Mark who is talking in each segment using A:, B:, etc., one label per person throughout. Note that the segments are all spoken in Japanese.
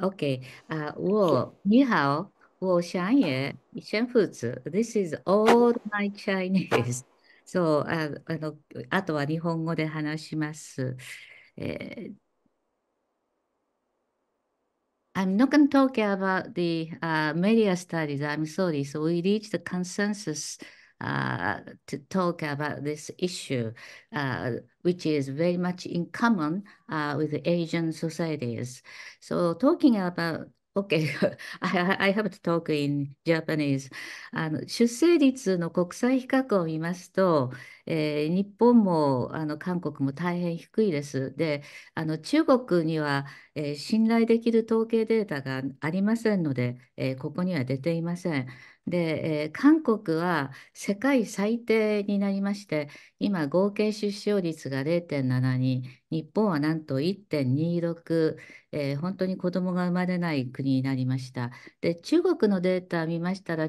A: Okay. Uh, 我你好，我想也先父子。This is all my Chinese. So ああのあとは日本語で話します。えー I'm not going to talk about the uh, media studies. I'm sorry. So we reached the consensus. uh, to talk about this issue, uh, which is very much in common uh, with Asian societies. So talking about Okay, I, I have to talk in Japanese. あの出生率の国際比較を見ますと、えー、日本もあの韓国も大変低いです。で、あの中国には、えー、信頼できる統計データがありませんので、えー、ここには出ていません。で、えー、韓国は世界最低になりまして、今合計出生率が0.72、日本はなんと1.26、えー、本当に子供が生まれない国になりました。で、中国のデータ見ましたら、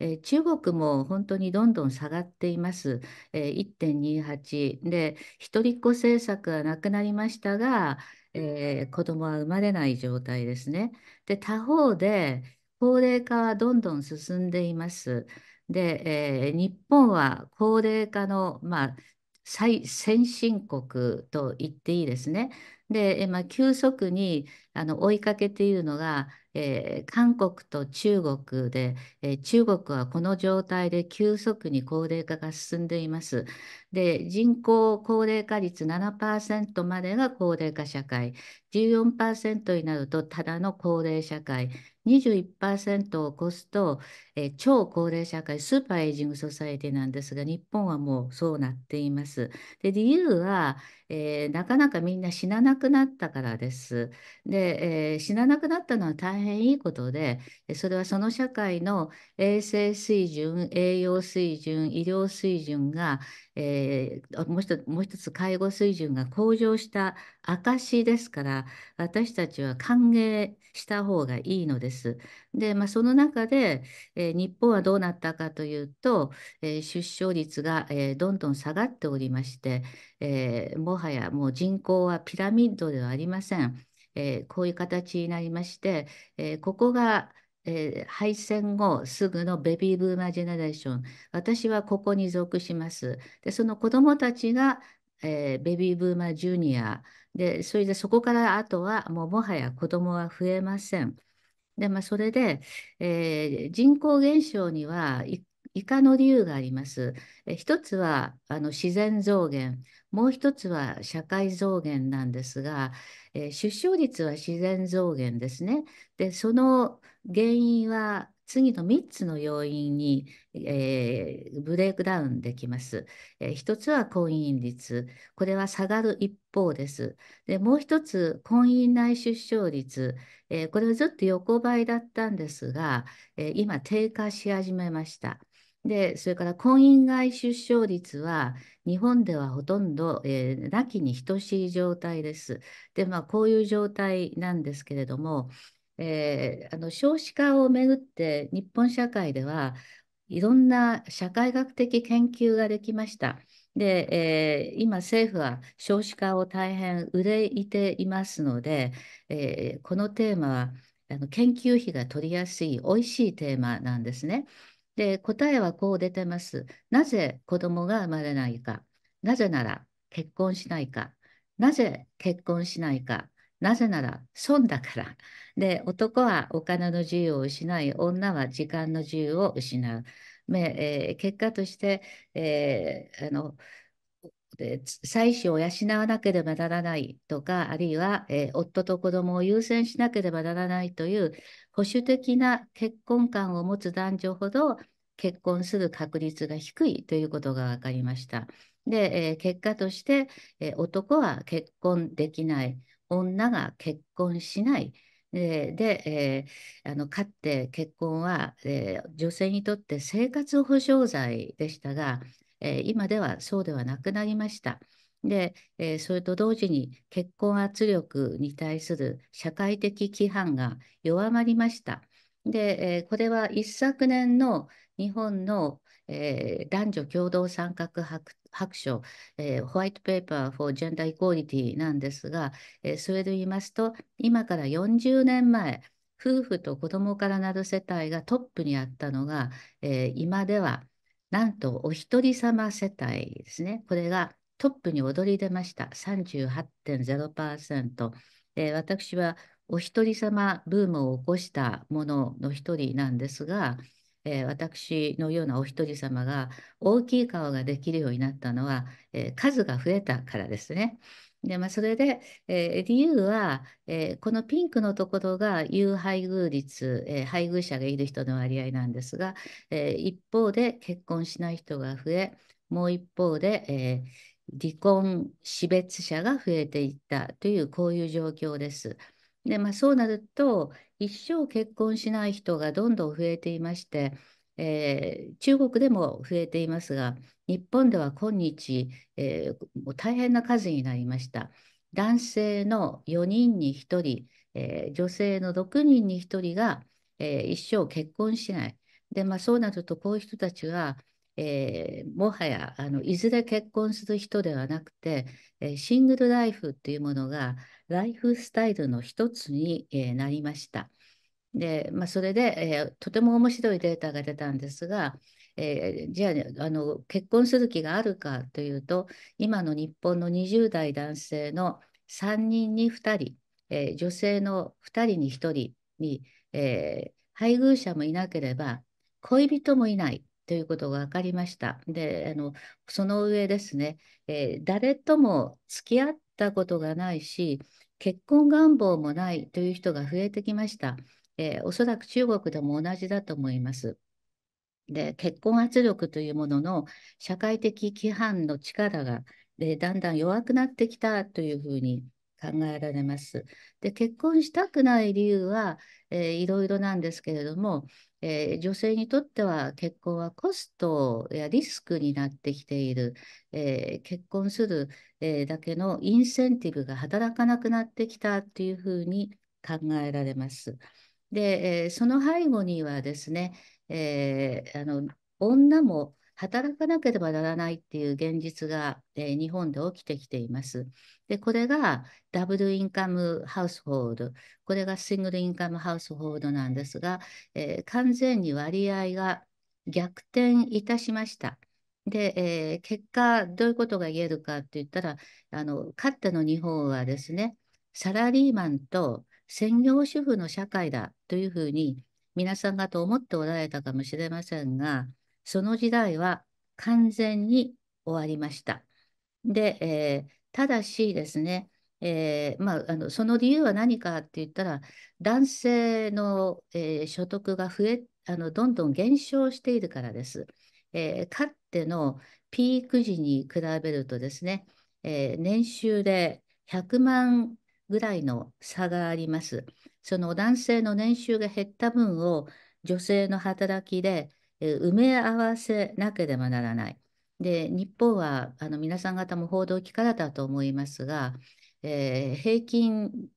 A: えー、中国も本当にどんどん下がっています。えー、1.28で、一人っ子政策はなくなりましたが、えー、子供は生まれない状態ですね。で、他方で、高齢化はどんどん進んでいます。で、えー、日本は高齢化の、まあ、最先進国と言っていいですね。で、まあ、急速にあの追いかけているのが、えー、韓国と中国で、えー、中国はこの状態で急速に高齢化が進んでいます。で、人口高齢化率7%までが高齢化社会、14%になるとただの高齢社会、21%を超すと、えー、超高齢社会、スーパーエイジングソサエティなんですが、日本はもうそうなっています。で、理由は、えー、なかなかみんな死ななくなったからです。で、えー、死ななくなったのは大変いいことで、それはその社会の衛生水準、栄養水準、医療水準が、えー、もう一つ、もう一つ介護水準が向上した証ですから、私たちは歓迎した方がいいのです。で、まあ、その中で、えー、日本はどうなったかというと、えー、出生率が、えー、どんどん下がっておりまして、えー、もはやもう人口はピラミッドではありません。えー、こういう形になりまして、えー、ここがえー、敗戦後すぐのベビーブーマージェネレーション私はここに属しますでその子どもたちが、えー、ベビーブーマージュニアでそれでそこからあとはもうもはや子どもは増えませんで、まあ、それで、えー、人口減少には一イカの理由があります。え一つはあの自然増減、もう一つは社会増減なんですが、え出生率は自然増減ですね。で、その原因は次の3つの要因に、えー、ブレイクダウンできます。えー、1つは婚姻率。これは下がる一方です。でもう1つ、婚姻内出生率。えー、これはずっと横ばいだったんですが、え今低下し始めました。で、それから婚姻外出生率は日本ではほとんど、えー、なきに等しい状態です。で、まあ、こういう状態なんですけれども、えー、あの少子化をめぐって日本社会ではいろんな社会学的研究ができました。で、えー、今政府は少子化を大変憂いていますので、えー、このテーマはあの研究費が取りやすいおいしいテーマなんですね。で、答えはこう出てます。なぜ子供が生まれないか。なぜなら結婚しないか。なぜ結婚しないか。なぜなら損だから。で、男はお金の自由を失い、女は時間の自由を失う。えー、結果として、えー、あの妻子を養わなければならないとか、あるいは、えー、夫と子供を優先しなければならないという、保守的な結婚観を持つ男女ほど結婚する確率が低いということが分かりました。で、えー、結果として、えー、男は結婚できない、女が結婚しない。で、でえー、あのかって結婚は、えー、女性にとって生活保障罪でしたが、え今ではそうではなくなりました。で、えー、それと同時に結婚圧力に対する社会的規範が弱まりました。で、えー、これは一昨年の日本の、えー、男女共同参画白白書、えー、ホワイトペーパー for Gender Equality なんですが、えー、それで言いますと、今から40年前、夫婦と子供からなる世帯がトップにあったのが、えー、今ではなんとお一人様世帯ですね。これがトップに躍り出ました。38.0%。えー、私はお一人様ブームを起こしたものの一人なんですが、えー、私のようなお一人様が大きい顔ができるようになったのは、えー、数が増えたからですね。でまあ、それで、えー、理由は、えこのピンクのところが有配偶率、え配偶者がいる人の割合なんですが、え一方で結婚しない人が増えもう一方で、え離婚、死別者が増えていったというこういう状況です。でまあ、そうなると一生結婚しない人がどんどん増えていまして、えー、中国でも増えていますが日本では今日、えー、大変な数になりました。男性の4人に1人、えー、女性の6人に1人が、えー、一生結婚しない。で、まあ、そうなるとこういう人たちがえー、もはやあのいずれ結婚する人ではなくて、えー、シングルライフっていうものがライフスタイルの一つに、えー、なりました。で、まあ、それで、えー、とても面白いデータが出たんですが、えー、じゃああの結婚する気があるかというと今の日本の20代男性の3人に2人、えー、女性の2人に1人に、えー、配偶者もいなければ恋人もいないということが分かりました。であのその上ですね、えー、誰とも付き合ったことがないし結婚願望もないという人が増えてきました。えー、おそらく中国でも同じだと思います。で結婚圧力というものの社会的規範の力がでだんだん弱くなってきたというふうに考えられます。で結婚したくない理由は、えー、いろいろなんですけれども、えー、女性にとっては結婚はコストやリスクになってきている、えー、結婚する、えだけのインセンティブが働かなくなってきたっていうふうに考えられます。で、えその背後にはですね、えあの女も働かなければならないっていう現実が、えー、日本で起きてきています。で、これがダブルインカムハウスホールこれがシングルインカムハウスホールドなんですが、えー、完全に割合が逆転いたしました。で、えー、結果、どういうことが言えるかって言ったら、あの、かつての日本はですね、サラリーマンと専業主婦の社会だというふうに皆さん方思っておられたかもしれませんが、その時代は完全に終わりました。で、えー、ただしですね、えーまあ、あのその理由は何かって言ったら男性の、えー、所得が増えあのどんどん減少しているからです。えー、かってのピーク時に比べるとですね、えー、年収で100万ぐらいの差があります。その男性の年収が減った分を女性の働きで埋め合わせなければならない。で日本はあの皆さん方も報道機からだと思いますが、えー、平均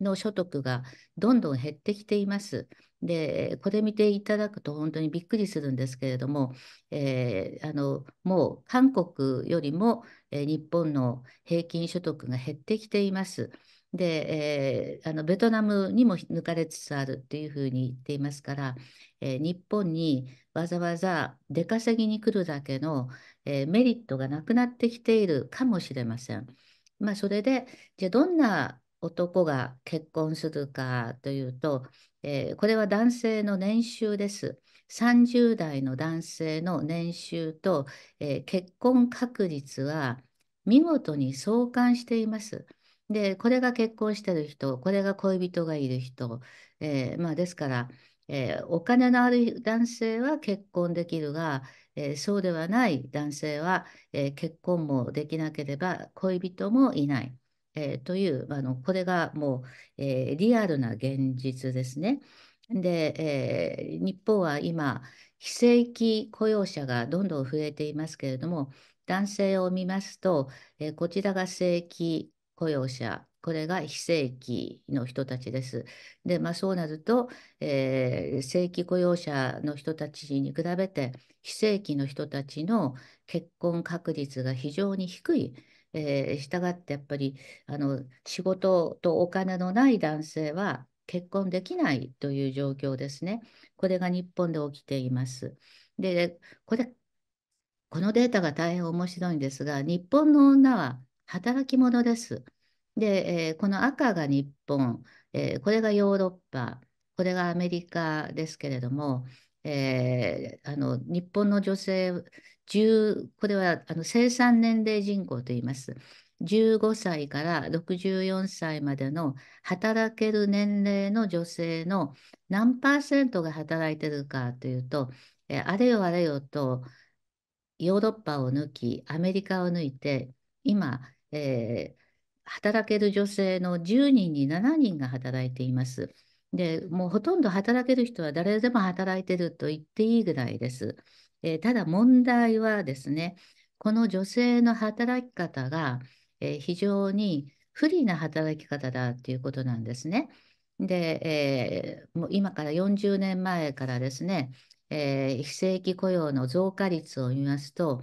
A: の所得がどんどん減ってきています。でこれ見ていただくと本当にびっくりするんですけれども、えー、あのもう韓国よりも、日本の平均所得が減ってきています。で、えー、あのベトナムにも抜かれつつあるっていうふうに言っていますから、えー、日本にわざわざ出稼ぎに来るだけの、えー、メリットがなくなってきているかもしれません。まあ、それでじゃあどんな男が結婚するかというと、えー、これは男性の年収です。30代の男性の年収と、えー、結婚確率は見事に相関しています。で、これが結婚してる人、これが恋人がいる人、えー、まあ、ですから、えー、お金のある男性は結婚できるが、えー、そうではない男性は、え結婚もできなければ恋人もいない、えというあの、これがもう、えリアルな現実ですね。で、え日本は今、非正規雇用者がどんどん増えていますけれども、男性を見ますと、えこちらが正規雇用者、これが非正規の人たちです。で、まあ、そうなると、えー、正規雇用者の人たちに比べて、非正規の人たちの結婚確率が非常に低い。えー、したがってやっぱりあの仕事とお金のない男性は結婚できないという状況ですね。これが日本で起きています。で、これ、このデータが大変面白いんですが、日本の女は働き者です。で、えー、この赤が日本、えー、これがヨーロッパ、これがアメリカですけれども、えー、あの日本の女性10これはあの生産年齢人口といいます15歳から64歳までの働ける年齢の女性の何パーセントが働いてるかというと、えー、あれよあれよとヨーロッパを抜きアメリカを抜いて今えー、働ける女性の10人に7人が働いています。で、もうほとんど働ける人は誰でも働いてると言っていいぐらいです。えー、ただ問題はですね、この女性の働き方が、えー、非常に不利な働き方だということなんですね。で、えー、もう今から40年前からですね、え非正規雇用の増加率を見ますと、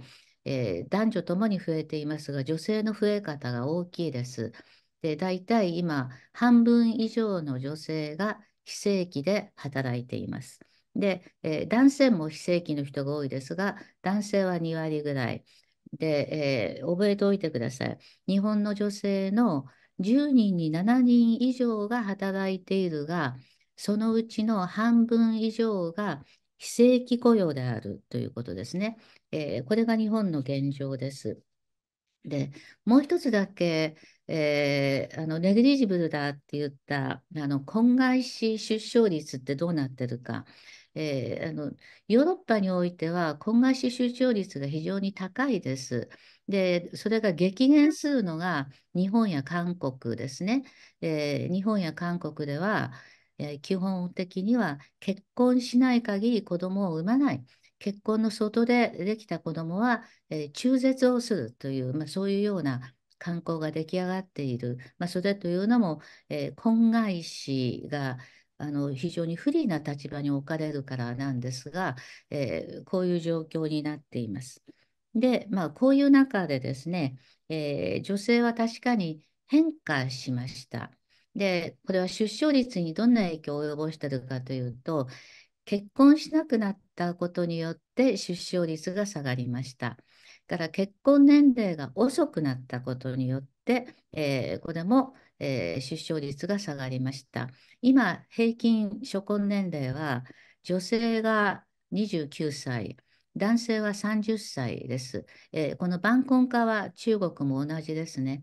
A: えー、男女ともに増えていますが、女性の増え方が大きいです。で、大体今、半分以上の女性が非正規で働いています。で、えー、男性も非正規の人が多いですが、男性は2割ぐらい。で、えー、覚えておいてください。日本の女性の10人に7人以上が働いているが、そのうちの半分以上が非正規雇用であるということですね。えー、これが日本の現状です。でもう一つだけ、えー、あのネグリジブルだって言ったあの婚外子出生率ってどうなってるか、えー、あのヨーロッパにおいては婚外子出生率が非常に高いです。でそれが激減するのが日本や韓国ですね。えー、日本や韓国では、え基本的には結婚しない限り子供を産まない。結婚の外でできた子供は、え中絶をするという、まあ、そういうような慣行が出来上がっている。まあ、それというのも、え婚外子があの非常に不利な立場に置かれるからなんですが、えー、こういう状況になっています。で、まあ、こういう中でですね、えー、女性は確かに変化しました。で、これは出生率にどんな影響を及ぼしてるかというと、結婚しなくなったことによって出生率が下がりました。だから結婚年齢が遅くなったことによって、えー、これも、えー、出生率が下がりました。今、平均初婚年齢は女性が29歳、男性は30歳です。えー、この晩婚化は中国も同じですね。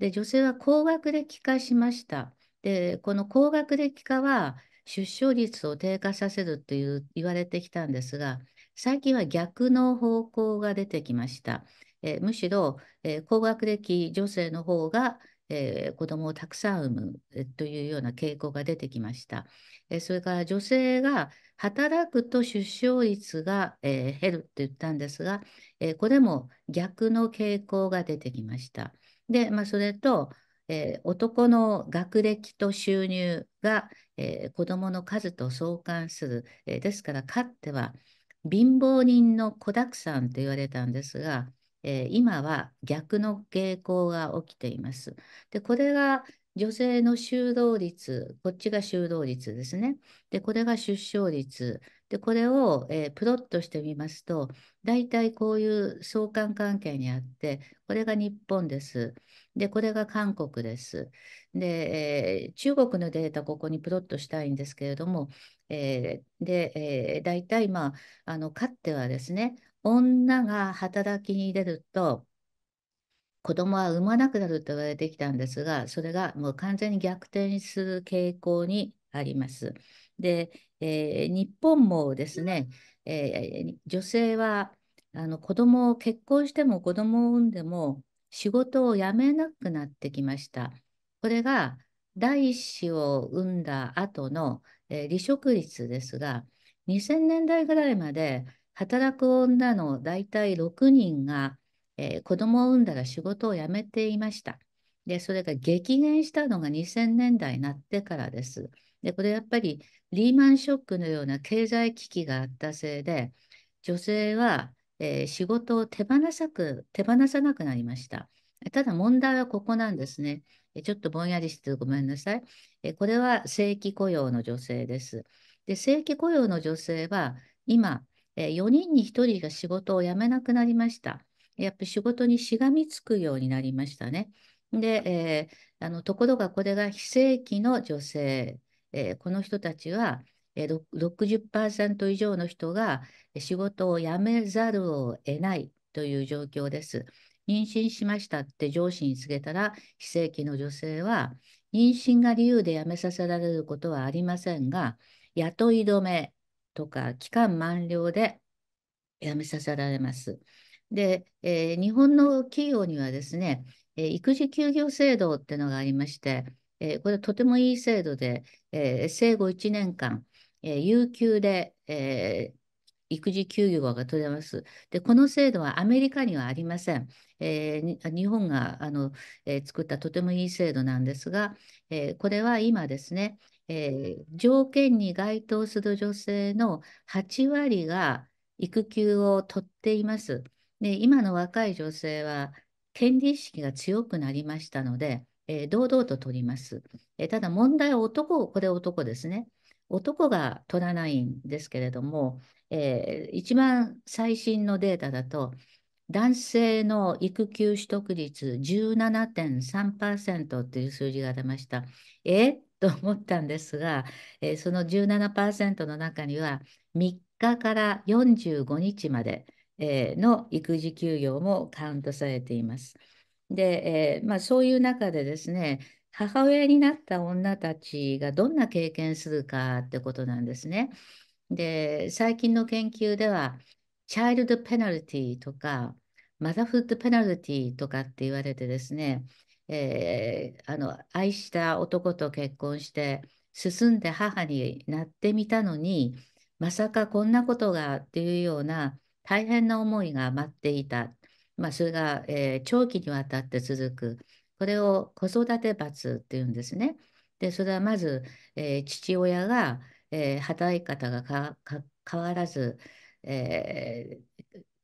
A: で、女性は高学歴化しました。で、この高学歴化は出生率を低下させるという言われてきたんですが、最近は逆の方向が出てきました。えむしろ、えー、高学歴女性の方が、えー、子供をたくさん産む、というような傾向が出てきました。えそれから女性が働くと出生率が、え減るって言ったんですが、えこれも逆の傾向が出てきました。で、まあ、それと、えー、男の学歴と収入が、えー、子どもの数と相関する、えー、ですからかっては貧乏人の子だくさんと言われたんですが、え今は逆の傾向が起きています。でこれが、女性の就労率、こっちが就労率ですね。で、これが出生率。で、これを、えー、プロットしてみますと、大体こういう相関関係にあって、これが日本です。で、これが韓国です。で、えー、中国のデータ、ここにプロットしたいんですけれども、えー、で、えー、大体、まあ、あの、かってはですね、女が働きに出ると、子供は産まなくなると言われてきたんですが、それがもう完全に逆転する傾向にあります。で、えー、日本もですね、えー、女性はあの子供を結婚しても子供を産んでも仕事を辞めなくなってきました。これが第一子を産んだ後の、えー、離職率ですが、2000年代ぐらいまで働く女の大体6人がえー、子供を産んだら仕事を辞めていました。で、それが激減したのが2000年代になってからです。で、これやっぱりリーマンショックのような経済危機があったせいで、女性は、えー、仕事を手放さく手放さなくなりました。ただ問題はここなんですね。ちょっとぼんやりしてごめんなさい。えこれは正規雇用の女性です。で正規雇用の女性は今、え4人に1人が仕事を辞めなくなりました。やっぱ仕事にしがみつくようになりましたね。で、えー、あのところがこれが非正規の女性、えー、この人たちは、えー、60%以上の人が仕事を辞めざるを得ないという状況です。妊娠しましたって上司に告げたら非正規の女性は妊娠が理由で辞めさせられることはありませんが雇い止めとか期間満了で辞めさせられます。で、えー、日本の企業にはですね、えー、育児休業制度っていうのがありまして、えー、これとてもいい制度で、え生後1年間、え有給で、え育児休業が取れます。で、この制度はアメリカにはありません。えー、日本があの、えー、作ったとてもいい制度なんですが、えー、これは今ですね、え条件に該当する女性の8割が育休を取っています。で今の若い女性は権利意識が強くなりましたので、えー、堂々と取ります、えー、ただ問題は男これ男ですね男が取らないんですけれども、えー、一番最新のデータだと男性の育休取得率17.3%っていう数字が出ました。えと思ったんですが、えー、その17%の中には3日から45日まで、えの育児休業もカウントされています。で、えー、まあ、そういう中でですね、母親になった女たちがどんな経験するかってことなんですね。で、最近の研究では、チャイルドペナルティとか、マザフッドペナルティとかって言われてですね、えー、あの愛した男と結婚して進んで母になってみたのにまさかこんなことがっていうような大変な思いが待っていた、まあ、それが、えー、長期にわたって続くこれを子育て罰っていうんですね。でそれはまず、えー、父親が、えー、働き方が変わらず、え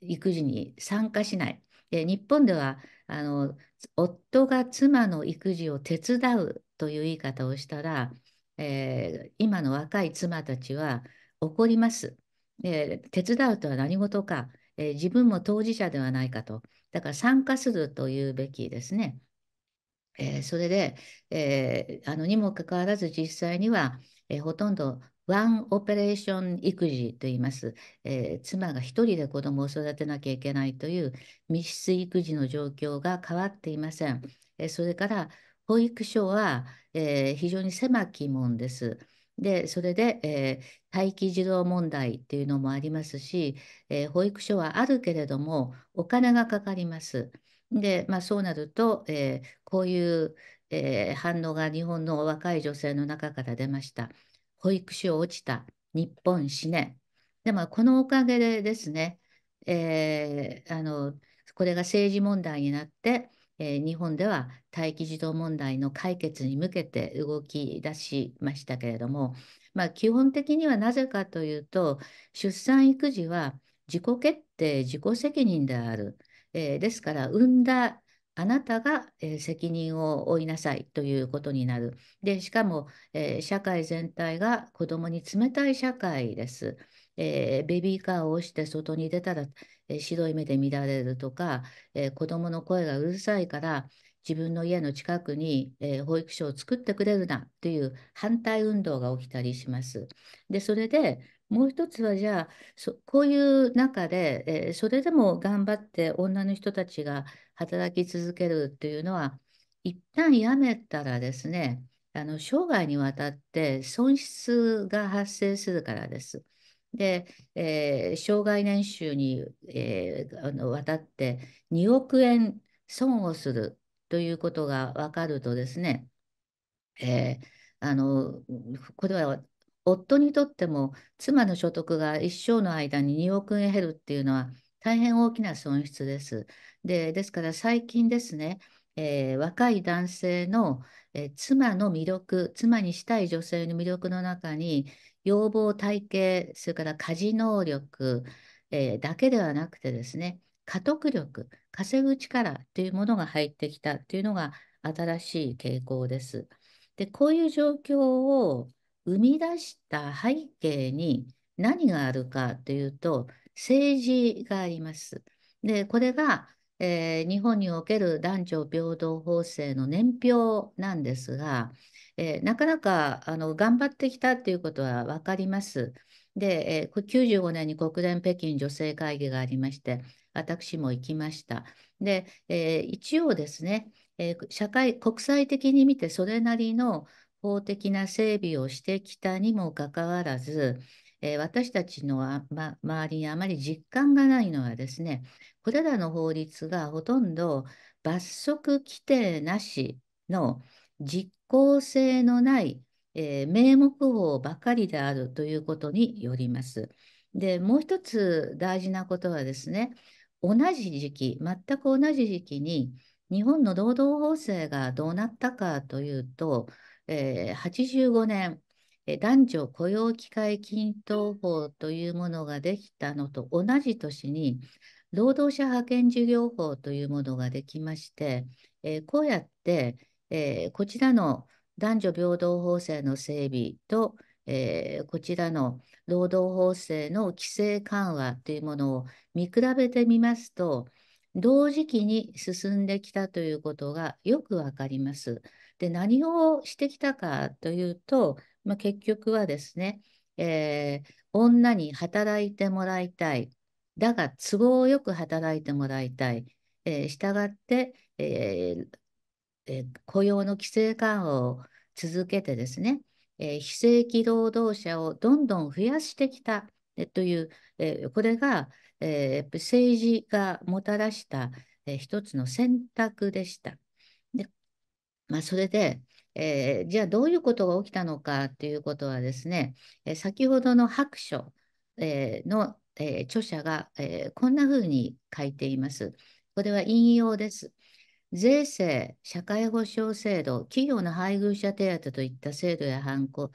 A: ー、育児に参加しない。で日本ではあの夫が妻の育児を手伝うという言い方をしたら、えー、今の若い妻たちは怒ります。えー、手伝うとは何事か、えー、自分も当事者ではないかと。だから参加するというべきですね。えー、それで、えあのにもかかわらず実際には、えほとんどワンオペレーション育児と言います、え妻が一人で子供を育てなきゃいけないという密室育児の状況が変わっていません。えそれから保育所は、え非常に狭き門です。で、それで、えー、待機児童問題っていうのもありますし、えー、保育所はあるけれども、お金がかかります。で、まあ、そうなると、えー、こういう、えー、反応が日本の若い女性の中から出ました。保育所落ちた、日本死ね。でも、まあ、このおかげでですね、えー、あのこれが政治問題になって、えー、日本では待機児童問題の解決に向けて動き出しましたけれども、まあ、基本的にはなぜかというと出産育児は自己決定自己責任である、えー、ですから産んだあなたが、えー、責任を負いなさいということになるでしかも、えー、社会全体が子どもに冷たい社会です。えー、ベビーカーを押して外に出たら、えー、白い目で見られるとか、えー、子供の声がうるさいから自分の家の近くに、え保育所を作ってくれるなとていう反対運動が起きたりします。でそれでもう一つはじゃあこういう中で、えそれでも頑張って女の人たちが働き続けるというのは一旦やめたらですねあの生涯にわたって損失が発生するからです。で、えー、障害年収に、えー、あのわたって2億円損をするということが分かるとですね、えー、あのこれは夫にとっても妻の所得が一生の間に2億円減るっていうのは大変大きな損失です。でですから最近ですねえー、若い男性の、えー、妻の魅力、妻にしたい女性の魅力の中に、要望体系、それから家事能力、えー、だけではなくてですね、家督力、稼ぐ力というものが入ってきたというのが新しい傾向です。で、こういう状況を生み出した背景に何があるかというと、政治があります。で、これがえー、日本における男女平等法制の年表なんですが、えー、なかなかあの頑張ってきたということは分かります。で、えー、95年に国連北京女性会議がありまして、私も行きました。で、えー、一応ですね、え社会、国際的に見てそれなりの法的な整備をしてきたにもかかわらず、えー、私たちのあ、ま、周りにあまり実感がないのはですね、これらの法律がほとんど罰則規定なしの実効性のない、えー、名目法ばかりであるということによります。で、もう一つ大事なことはですね、同じ時期、全く同じ時期に日本の労働法制がどうなったかというと、えー、85年、男女雇用機会均等法というものができたのと同じ年に、労働者派遣事業法というものができまして、えこうやって、えこちらの男女平等法制の整備と、えこちらの労働法制の規制緩和というものを見比べてみますと、同時期に進んできたということがよくわかります。で、何をしてきたかというと、まあ、結局はですね、えー、女に働いてもらいたい。だが、都合よく働いてもらいたい。えー、したがって、えーえー、雇用の規制緩和を続けてですね、えー、非正規労働者をどんどん増やしてきた、えという、えこれが、え政治がもたらした、えー、一つの選択でした。でまあ、それで、えー、じゃあどういうことが起きたのかということはですね、え先ほどの白書、えの、え著者が、えこんなふうに書いています。これは引用です。税制、社会保障制度、企業の配偶者手当といった制度や観光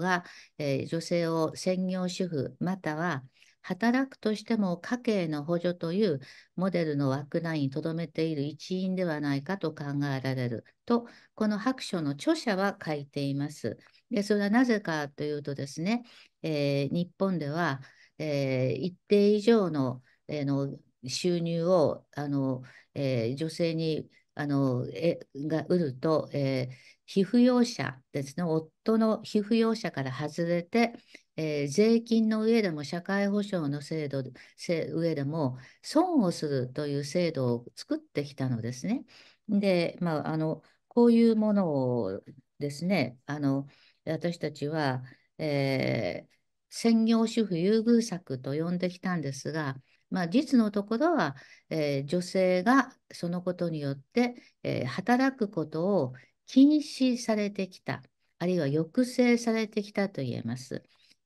A: が、えー、女性を専業主婦または働くとしても家計の補助というモデルの枠内にとどめている一因ではないかと考えられると、この白書の著者は書いています。でそれはなぜかというとですね、えー、日本では、えー、一定以上の,、えー、の収入をあの、えー、女性にあのえが売ると、えー、皮膚用者ですね夫の皮膚用者から外れて、えー、税金の上でも社会保障の制度上でも損をするという制度を作ってきたのですね。で、まあ、あのこういうものをですねあの私たちは、えー、専業主婦優遇策と呼んできたんですが、まあ、実のところは、えー、女性がそのことによって、えー、働くことを禁止されてきたあるいは抑制されてきたと言えます。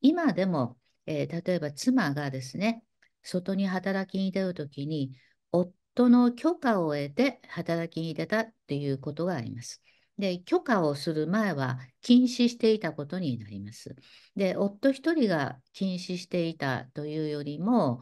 A: 今でも、えー、例えば妻がですね、外に働きに出るときに、夫の許可を得て働きに出たっていうことがあります。で、許可をする前は禁止していたことになります。で、夫一人が禁止していたというよりも、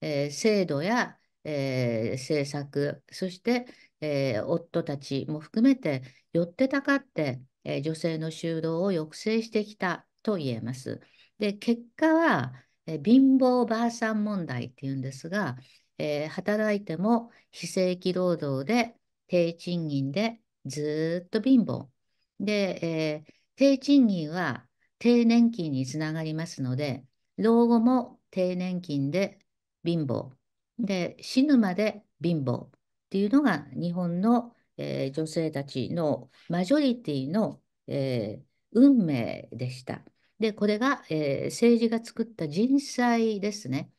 A: えー、制度や、えー、政策、そして、えー、夫たちも含めて寄ってたかって、え女性の就労を抑制してきたと言えます。で、結果は、え貧乏ばあさん問題っていうんですが、えー、働いても非正規労働で低賃金でずっと貧乏。で、えー、低賃金は低年金につながりますので、老後も低年金で貧乏。で、死ぬまで貧乏っていうのが日本の、えー、女性たちのマジョリティの、え運命でした。で、これが、えー、政治が作った人災ですね。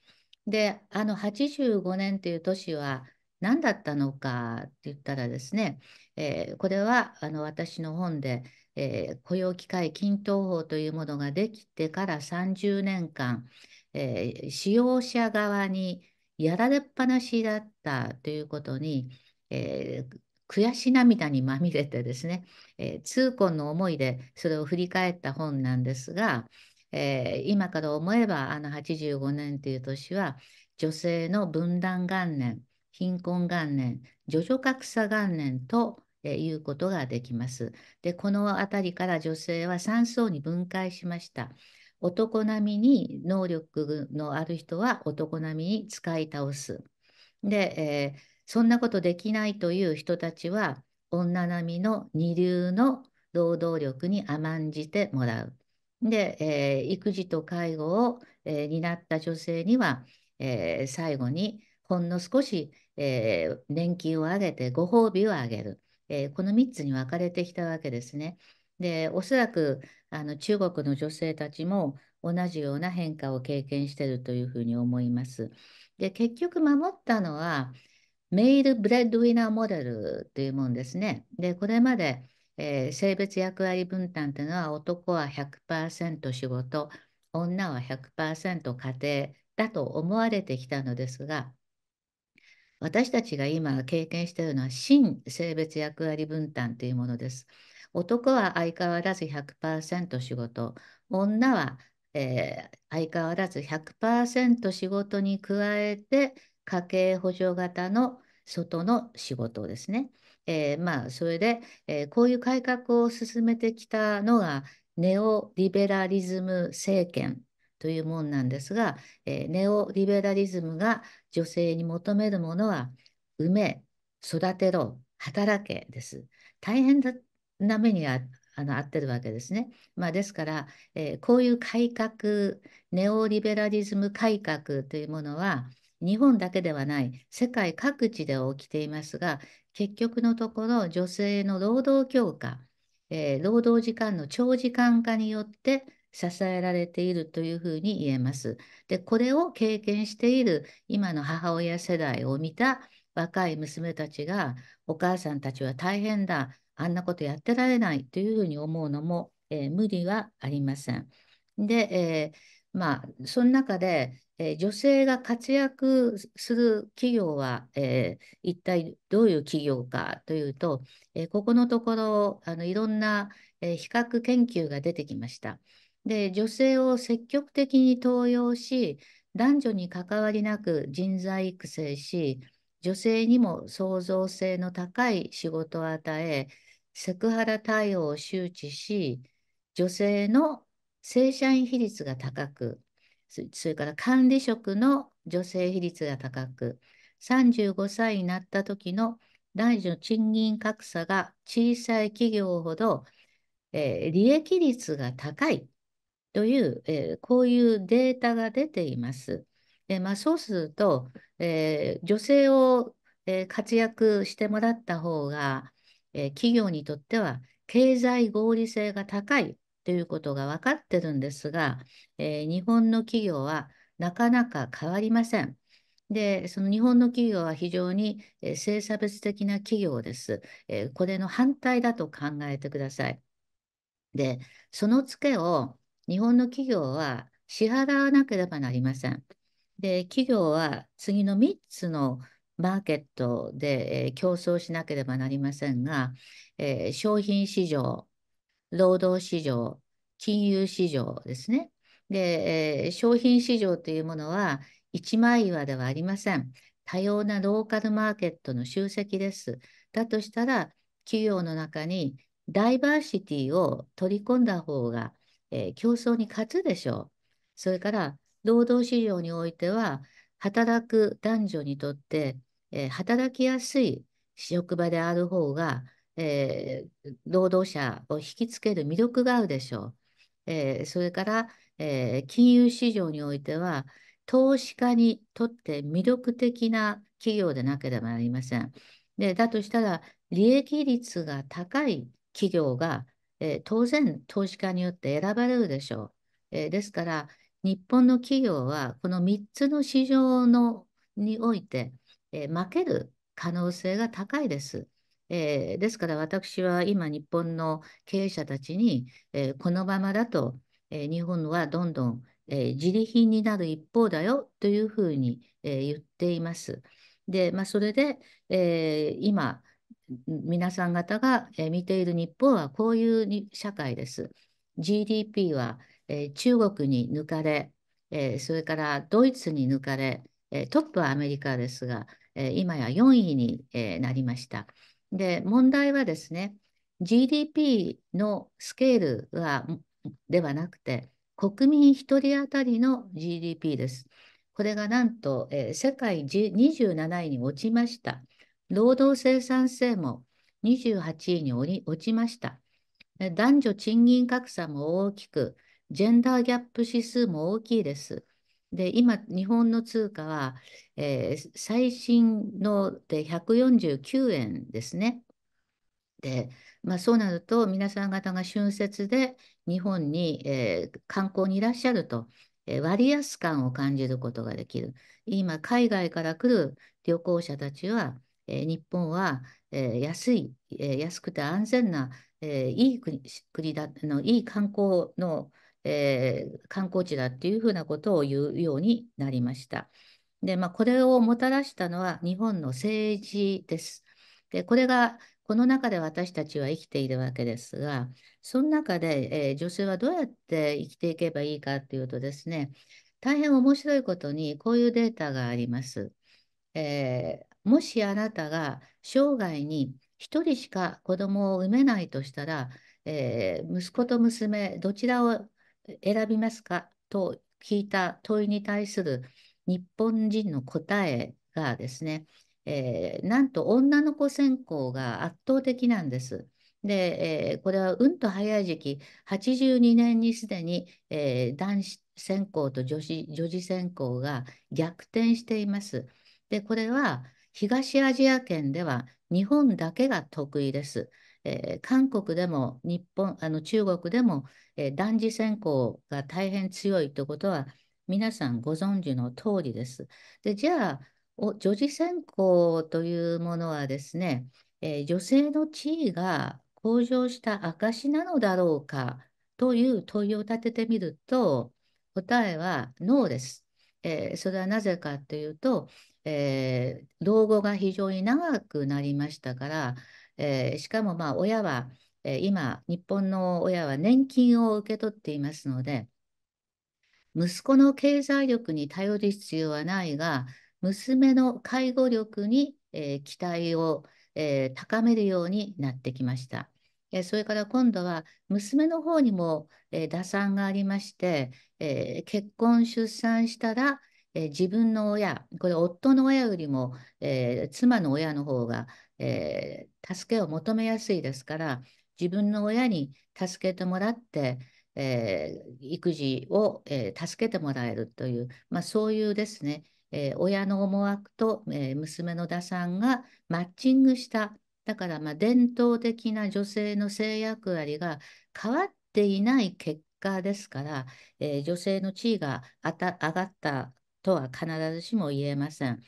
A: で、あの85年という年は何だったのかって言ったらですね、えー、これはあの私の本で、えー、雇用機会均等法というものができてから30年間、えー、使用者側にやられっぱなしだったということに、えー、悔し涙にまみれてですね、えー、痛恨の思いでそれを振り返った本なんですが、えー、今から思えばあの85年という年は女性の分断元年貧困元年女女格差元年ということができます。でこの辺りから女性は3層に分解しました。男並みに能力のある人は男並みに使い倒す。で、えーそんなことできないという人たちは、女並みの二流の労働力に甘んじてもらう。で、えー、育児と介護を、えー、担った女性には、えー、最後にほんの少し、えー、年金を上げてご褒美をあげる、えー、この3つに分かれてきたわけですね。でおそらくあの中国の女性たちも同じような変化を経験しているというふうに思います。で結局守ったのは、メイルブレッドウィナーモデルというものですね。で、これまで、えー、性別役割分担というのは男は100%仕事、女は100%家庭だと思われてきたのですが、私たちが今経験しているのは新性別役割分担というものです。男は相変わらず100%仕事、女は、えー、相変わらず100%仕事に加えて家計補助型の外の仕事ですね。えー、まあそれで、えー、こういう改革を進めてきたのがネオリベラリズム政権というもんなんですが、えー、ネオリベラリズムが女性に求めるものは産め育てろ働けです。大変な目にああの合ってるわけですね。まあ、ですから、えー、こういう改革ネオリベラリズム改革というものは日本だけではない世界各地で起きていますが結局のところ女性の労働強化、えー、労働時間の長時間化によって支えられているというふうに言えます。でこれを経験している今の母親世代を見た若い娘たちがお母さんたちは大変だあんなことやってられないというふうに思うのも、えー、無理はありません。で、えー、まあその中でえー、女性が活躍する企業は、えー、一体どういう企業かというと、えー、ここのところあのいろんな、え比較研究が出てきました。で女性を積極的に登用し男女に関わりなく人材育成し女性にも創造性の高い仕事を与えセクハラ対応を周知し女性の正社員比率が高くそれから管理職の女性比率が高く、35歳になった時の男女の賃金格差が小さい企業ほど、えー、利益率が高いという、えー、こういうデータが出ています。まあ、そうすると、えー、女性を、え活躍してもらった方が、え企業にとっては経済合理性が高いということが分かってるんですが、えー、日本の企業はなかなか変わりません。で、その日本の企業は非常に、えー、性差別的な企業です、えー、これの反対だと考えてください。で、そのツケを日本の企業は支払わなければなりません。で、企業は次の3つのマーケットで、えー、競争しなければなりませんが、えー、商品市場、労働市場、金融市場ですね。で、えー、商品市場というものは一枚岩ではありません。多様なローカルマーケットの集積です。だとしたら、企業の中にダイバーシティを取り込んだ方が、えー、競争に勝つでしょう。それから、労働市場においては、働く男女にとって、えー、働きやすい職場である方がえー、労働者を引きつける魅力があるでしょう。えー、それから、えー、金融市場においては、投資家にとって魅力的な企業でなければなりません。でだとしたら、利益率が高い企業が、え当然投資家によって選ばれるでしょう。えですから、日本の企業はこの3つの市場のにおいて、え負ける可能性が高いです。えー、ですから私は今日本の経営者たちに、えー、このままだと、えー、日本はどんどん、え自利品になる一方だよというふうに、え言っています。で、まあ、それで、え今皆さん方が見ている日本はこういう社会です。GDP は、え中国に抜かれ、えそれからドイツに抜かれ、えトップはアメリカですが、え今や4位に、えなりました。で、問題はですね、GDP のスケールはではなくて、国民1人当たりの GDP です。これがなんと、えー、世界27位に落ちました。労働生産性も28位に落ちました。男女賃金格差も大きく、ジェンダーギャップ指数も大きいです。で今、日本の通貨は、えー、最新ので149円ですね。で、まあ、そうなると皆さん方が春節で日本に、えー、観光にいらっしゃると、えー、割安感を感じることができる。今、海外から来る旅行者たちは、え日本は、え安い、え安くて安全な、えいい国国だのいい観光の、えー、観光地だっていうふうなことを言うようになりました。で、まあ、これをもたらしたのは日本の政治です。で、これがこの中で私たちは生きているわけですが、その中で、えー、女性はどうやって生きていけばいいかっていうとですね、大変面白いことにこういうデータがあります。えー、もしあなたが生涯に1人しか子供を産めないとしたら、えー、息子と娘どちらを選びますかと聞いた問いに対する日本人の答えがですね、えー、なんと女の子選考が圧倒的なんです。で、えー、これはうんと早い時期82年にすでに、えー、男子選考と女子女子選考が逆転しています。でこれは東アジア圏では日本だけが得意です。えー、韓国でも日本あの中国でも、えー、男児選考が大変強いということは皆さんご存知の通りです。でじゃあ女児選考というものはですね、えー、女性の地位が向上した証なのだろうかという問いを立ててみると答えはノーです。えー、それはなぜかというと、えー、老後が非常に長くなりましたから、えー、しかもまあ親は、えー、今日本の親は年金を受け取っていますので息子の経済力に頼る必要はないが娘の介護力に、えー、期待を、え高めるようになってきました。えそれから今度は娘の方にも、え打算がありまして、え結婚出産したらえー、自分の親、これ夫の親よりも、えー、妻の親の方が、えー、助けを求めやすいですから、自分の親に助けてもらって、えー、育児を、えー、助けてもらえるという、まあ、そういうですね、えー、親の思惑と、え娘の打算がマッチングした、だからま伝統的な女性の性役割が変わっていない結果ですから、え女性の地位が上がったとは必ずしも言えません。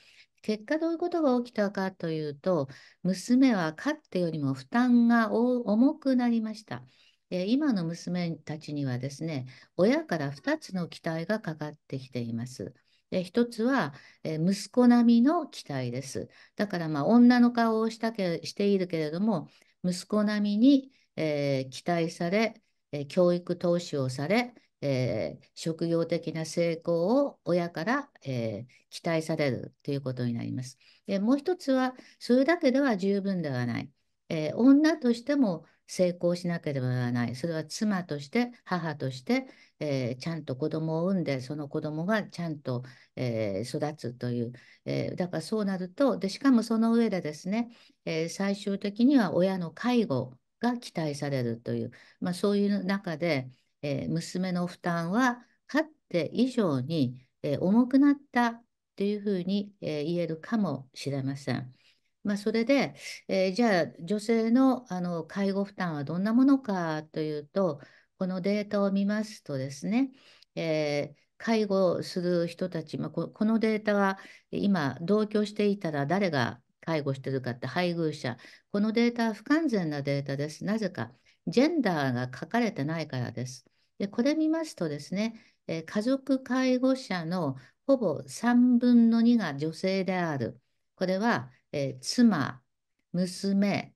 A: 結果どういうことが起きたかというと娘はかってよりも負担が重くなりました。今の娘たちにはですね親から2つの期待がかかってきています。で1つは、え息子並みの期待です。だからまあ女の顔をしたけしているけれども息子並みに、えー、期待され、え教育投資をされえー、職業的な成功を親から、えー、期待されるということになります。でもう一つは、それだけでは十分ではない。えー、女としても成功しなければならない。それは妻として、母として、えー、ちゃんと子供を産んで、その子供がちゃんと、えー、育つという、えー、だからそうなると、でしかもその上でですね、え最終的には親の介護が期待されるという、まあ、そういう中で、えー、娘の負担はかつて以上に、えー、重くなったというふうに、えー、言えるかもしれません。まあ、それで、えじゃあ女性のあの介護負担はどんなものかというとこのデータを見ますとですね、え介護する人たち、まあ、このデータは今同居していたら誰が介護してるかって配偶者このデータは不完全なデータですなぜかジェンダーが書かれてないからですでこれ見ますとですね、え家族介護者のほぼ3分の2が女性である。これは、えー、妻、娘、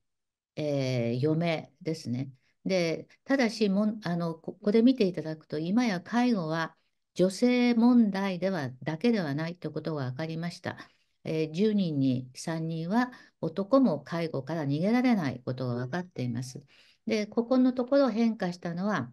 A: えー、嫁ですね。で、ただしもあのここで見ていただくと、今や介護は女性問題ではだけではないということが分かりました。えー、10人に3人は男も介護から逃げられないことが分かっています。で、ここのところ変化したのは、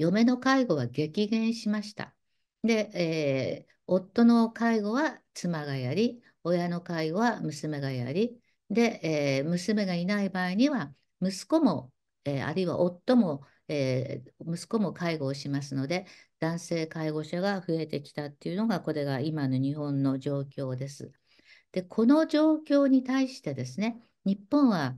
A: 嫁の介護は激減しました。で、えー、夫の介護は妻がやり、親の介護は娘がやり、で、えー、娘がいない場合には、息子も、えー、あるいは夫も、え息子も介護をしますので、男性介護者が増えてきたっていうのが、これが今の日本の状況です。で、この状況に対してですね、日本は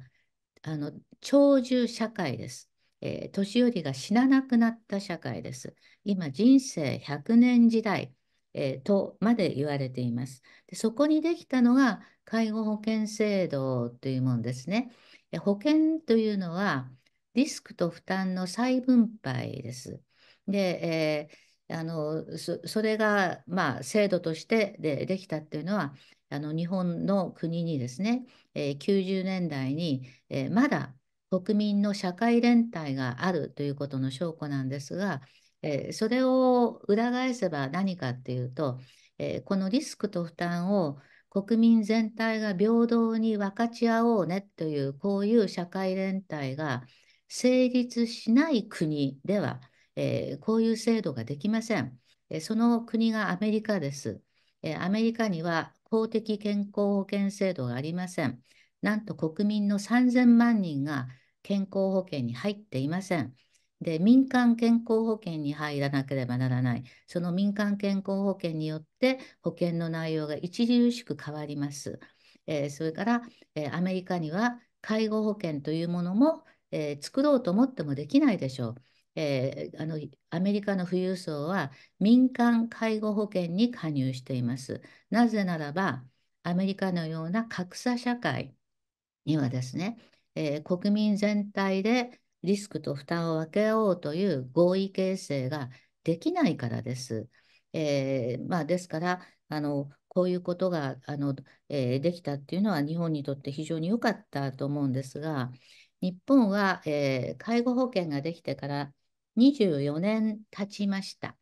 A: あの長寿社会です。えー、年寄りが死ななくなった社会です。今、人生100年時代、えー、とまで言われています。でそこにできたのが介護保険制度というものですね。保険というのはリスクと負担の再分配です。で、えー、あのそれが、まあ、制度としてでできたっていうのはあの日本の国にですね、えー、90年代に、えー、まだ国民の社会連帯があるということの証拠なんですが、えー、それを裏返せば何かっていうと、えー、このリスクと負担を国民全体が平等に分かち合おうねというこういう社会連帯が成立しない国では、えー、こういう制度ができません。その国がアメリカです。アメリカには公的健康保険制度がありません。なんと国民の3000万人が健康保険に入っていません。で民間健康保険に入らなければならないその民間健康保険によって保険の内容が著しく変わります。えー、それから、えー、アメリカには介護保険というものも、えー、作ろうと思ってもできないでしょう。えー、あのアメリカの富裕層は民間介護保険に加入しています。なぜならばアメリカのような格差社会にはですねえー、国民全体でリスクと負担を分け合おうという合意形成ができないからです。えー、まあ、ですからあのこういうことがあの、えー、できたっていうのは日本にとって非常に良かったと思うんですが日本は、えー、介護保険ができてから24年経ちました。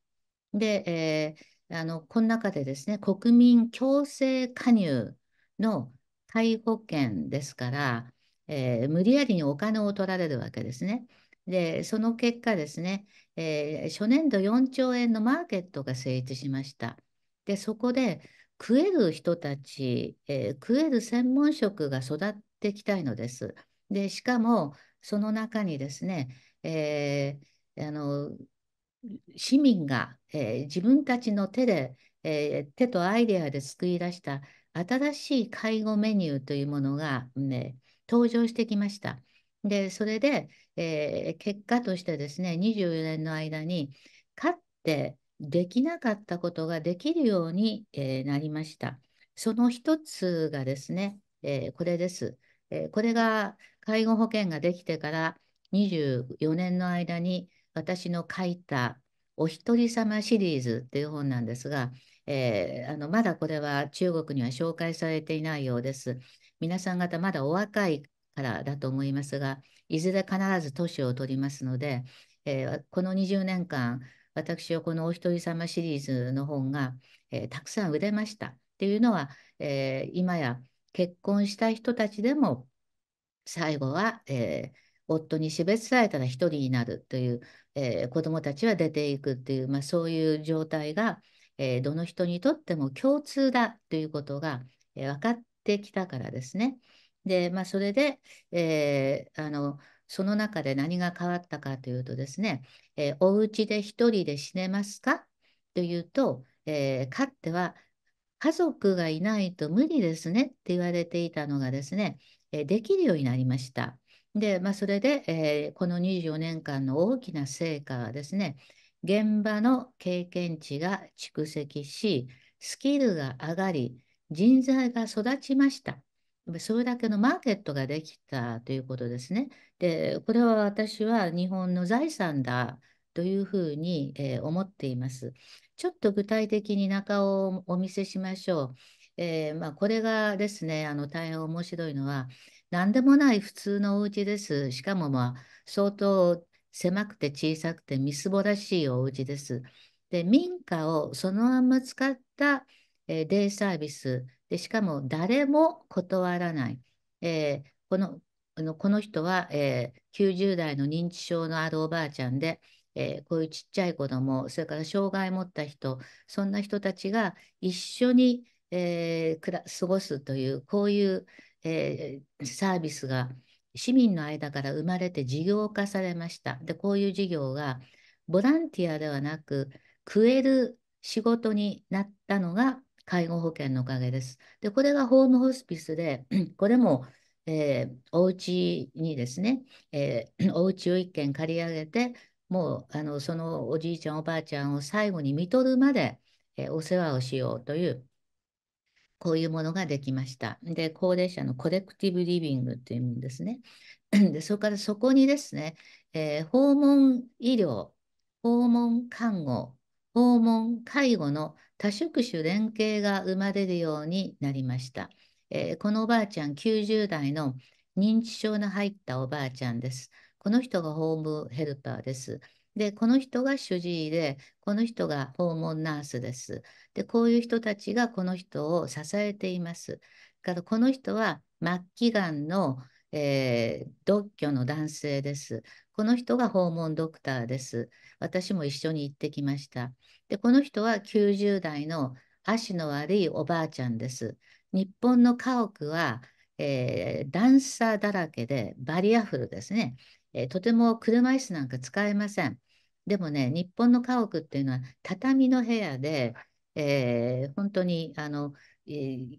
A: で、えー、あのこの中でですね国民強制加入の介護保険ですからえー、無理やりにお金を取られるわけですね。で、その結果ですね、えー、初年度4兆円のマーケットが成立しました。で、そこで食える人たち、えー、食える専門職が育ってきたいのです。で、しかも、その中にですね、えー、あの市民が、えー、自分たちの手で、えー、手とアイデアで作り出した新しい介護メニューというものが、ね、登場してきました。で、それで、えー、結果としてですね、24年の間に、勝ってできなかったことができるように、えー、なりました。その一つがですね、えー、これです、えこれが介護保険ができてから24年の間に私の書いたお一人様シリーズっていう本なんですが、えー、あのまだこれは中国には紹介されていないようです。皆さん方まだお若いからだと思いますが、いずれ必ず年を取りますので、えー、この20年間、私はこのお一人様シリーズの本が、えー、たくさん売れましたっていうのは、えー、今や結婚した人たちでも最後は、え夫に死別されたら一人になるという、え子どもたちは出ていくっていう、まあ、そういう状態が、えどの人にとっても共通だということが、え分かっってきたからですね。で、まあ、それで、えー、あのその中で何が変わったかというとですね、えー、お家で一人で死ねますかというと、えー、かっては家族がいないと無理ですねって言われていたのがですね、えー、できるようになりました。で、まあ、それで、えー、この24年間の大きな成果はですね、現場の経験値が蓄積し、スキルが上がり、人材が育ちました。それだけのマーケットができたということですね。で、これは私は日本の財産だというふうに、えー、思っています。ちょっと具体的に中をお見せしましょう。えー、まあ、これがですね、あの大変面白いのは、何でもない普通のお家です。しかも、まあ、相当狭くて小さくてみすぼらしいお家です。で、民家をそのまま使ったえー、デイサービスで、しかも誰も断らない。えー、このあのこの人は、えー、90代の認知症のあるおばあちゃんで、えー、こういうちっちゃい子ども、それから障害を持った人、そんな人たちが一緒に、えー、くら過ごすという、こういう、えー、サービスが市民の間から生まれて事業化されました。で、こういう事業がボランティアではなく、食える仕事になったのが、介護保険のおかげです。で、これがホームホスピスで、これも、えー、お家にですね、えー、お家を1軒借り上げて、もうあのそのおじいちゃん、おばあちゃんを最後に見とるまで、えー、お世話をしようという、こういうものができました。で、高齢者のコレクティブリビングっていうんですね。で、それからそこにですね、えー、訪問医療、訪問看護訪問、介護の多職種連携が生まれるようになりました。えー、このおばあちゃん90代の認知症の入ったおばあちゃんです。この人がホームヘルパーです。で、この人が主治医で、この人が訪問ナースです。で、こういう人たちがこの人を支えています。だからこの人は末期がんのえー、独居の男性です。この人が訪問ドクターです。私も一緒に行ってきました。で、この人は90代の足の悪いおばあちゃんです。日本の家屋は、えー、段差だらけでバリアフルですね。えー、とても車椅子なんか使えません。でもね、日本の家屋っていうのは畳の部屋で、えー、本当にあの、えー、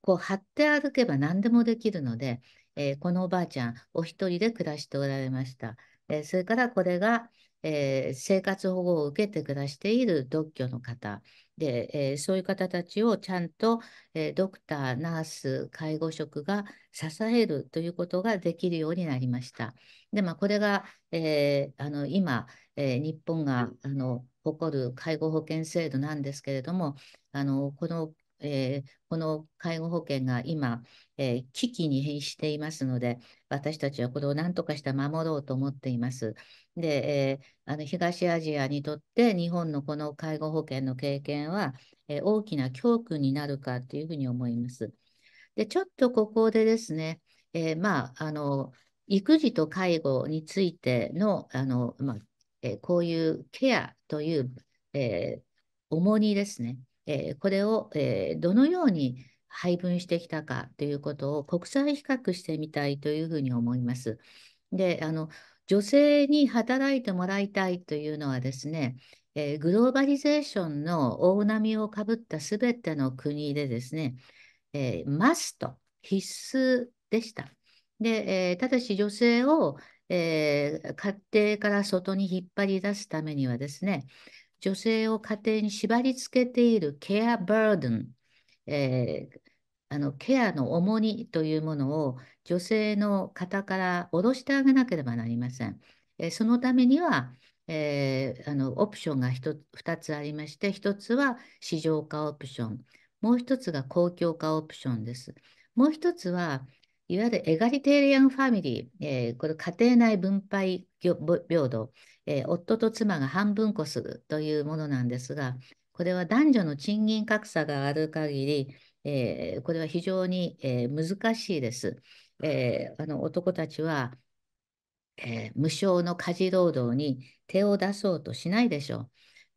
A: こう張って歩けば何でもできるので、えー、このおばあちゃん、お一人で暮らしておられました。えー、それからこれが、えー、生活保護を受けて暮らしている独居の方で、えー、そういう方たちをちゃんと、えー、ドクター、ナース、介護職が支えるということができるようになりました。で、まあ、これが、えあの今、え日本があの誇る介護保険制度なんですけれども、あのこのえー、この介護保険が今、えー、危機に瀕していますので、私たちはこれを何とかして守ろうと思っています。で、えー、あの東アジアにとって日本のこの介護保険の経験は、え大きな教訓になるかというふうに思います。で、ちょっとここでですね、えまあ、あの、育児と介護についての、あの、まあ、えこういうケアという、え重荷ですね。えー、これを、えー、どのように配分してきたかということを国際比較してみたいというふうに思います。であの女性に働いてもらいたいというのはですね、えー、グローバリゼーションの大波をかぶったすべての国でですね、えー、マスト必須でした。で、えー、ただし女性を、えー、家庭から外に引っ張り出すためにはですね、女性を家庭に縛り付けているケアバーデン、えー、あのケアの重荷というものを女性の方から下ろしてあげなければなりません。えー、そのためには、えー、あのオプションが2つありまして1つは市場化オプションもう1つが公共化オプションです。もう1つはいわゆるエガリテリアンファミリー、えー、これ家庭内分配平等、えー、夫と妻が半分こするというものなんですが、これは男女の賃金格差がある限り、えー、これは非常に、えー、難しいです。えー、あの男たちは、え無償の家事労働に手を出そうとしないでしょ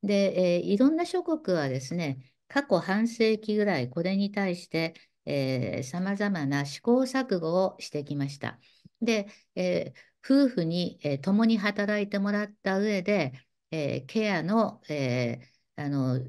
A: う。で、えいろんな諸国はですね、過去半世紀ぐらいこれに対して、さま様々な試行錯誤をしてきました。で、えー、夫婦に、えー、共に働いてもらった上で、えー、ケアの,、えー、あの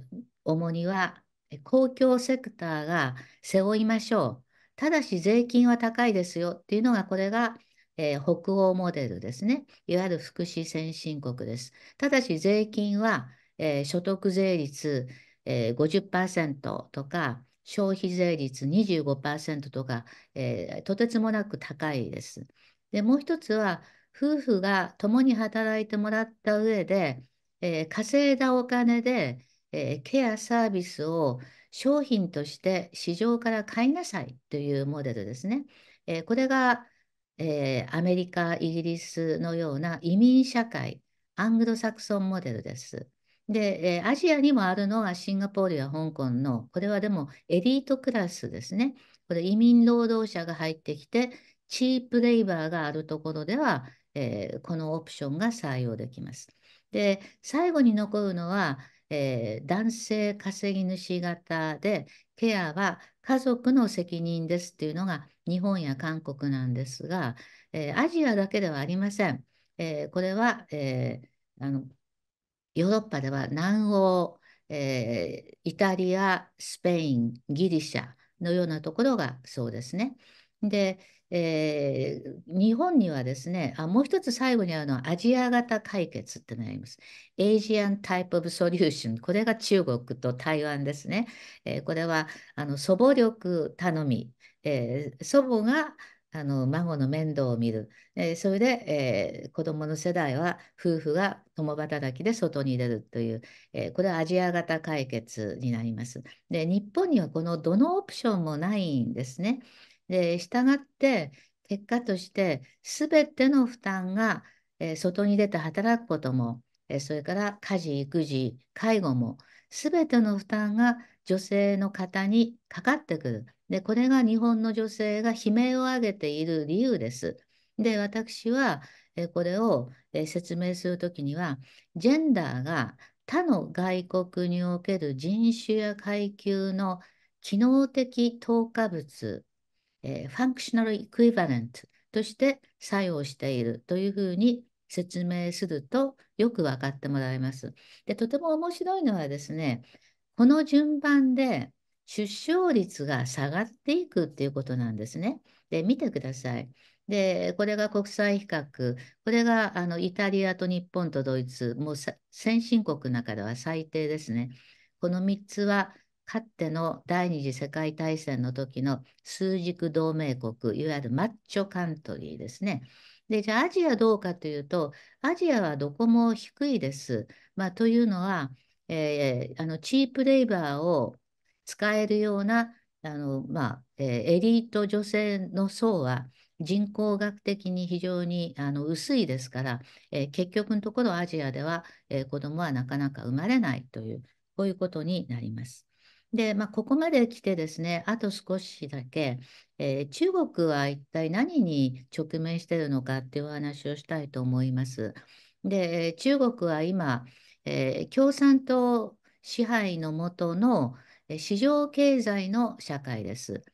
A: 重荷は公共セクターが背負いましょう。ただし税金は高いですよっていうのがこれが、えー、北欧モデルですね。いわゆる福祉先進国です。ただし税金は、えー、所得税率、えー、50%とか、消費税率25%とか、えー、とてつもなく高いです。でもう一つは夫婦が共に働いてもらった上で、えー、稼いだお金で、えー、ケアサービスを商品として市場から買いなさいというモデルですね。えこれが、えアメリカ、イギリスのような移民社会、アングロサクソンモデルです。で、えー、アジアにもあるのがシンガポールや香港の、これはでもエリートクラスですね。これ移民労働者が入ってきて、チープレイバーがあるところでは、えー、このオプションが採用できます。で、最後に残るのは、えー、男性稼ぎ主型で、ケアは家族の責任ですっていうのが日本や韓国なんですが、えー、アジアだけではありません。えー、これは、えー、あのヨーロッパでは南欧、えー、イタリア、スペイン、ギリシャのようなところがそうですね。で、えー、日本にはですねあ、もう一つ最後にあるのはアジア型解決ってなります。エイジアンタイプオブソリューション。これが中国と台湾ですね。えー、これはあの祖母力頼み、えー、祖母があの孫の面倒を見る、えー、それで、えー、子どもの世代は夫婦が共働きで外に出るという、えー、これはアジア型解決になります。で日本にはこのどのオプションもないんですね。で従って結果として全ての負担が、え外に出て働くことも、えそれから家事育児介護も全ての負担が女性の方にかかってくる。で、これが日本の女性が悲鳴を上げている理由です。で、私は、えこれを、え説明するときには、ジェンダーが他の外国における人種や階級の機能的透過物、えファンクショナルイクイバレントとして作用しているというふうに説明するとよく分かってもらえます。で、とても面白いのはですね、この順番で出生率が下がっていくっていうことなんですね。で、見てください。で、これが国際比較、これがあのイタリアと日本とドイツ、もう先進国の中では最低ですね。この3つは、かつての第二次世界大戦の時の数軸同盟国、いわゆるマッチョカントリーですね。で、じゃあアジアどうかというと、アジアはどこも低いです。まあ、というのは、えー、あのチープレイバーを使えるようなあの、まあえー、エリート女性の層は人口学的に非常にあの薄いですから、えー、結局のところアジアでは、えー、子どもはなかなか生まれないというこういうことになります。で、まあ、ここまで来てですね、あと少しだけ、えー、中国は一体何に直面しているのかっていうお話をしたいと思います。で、中国は今、えー、共産党支配のもとの市場経済の社会です。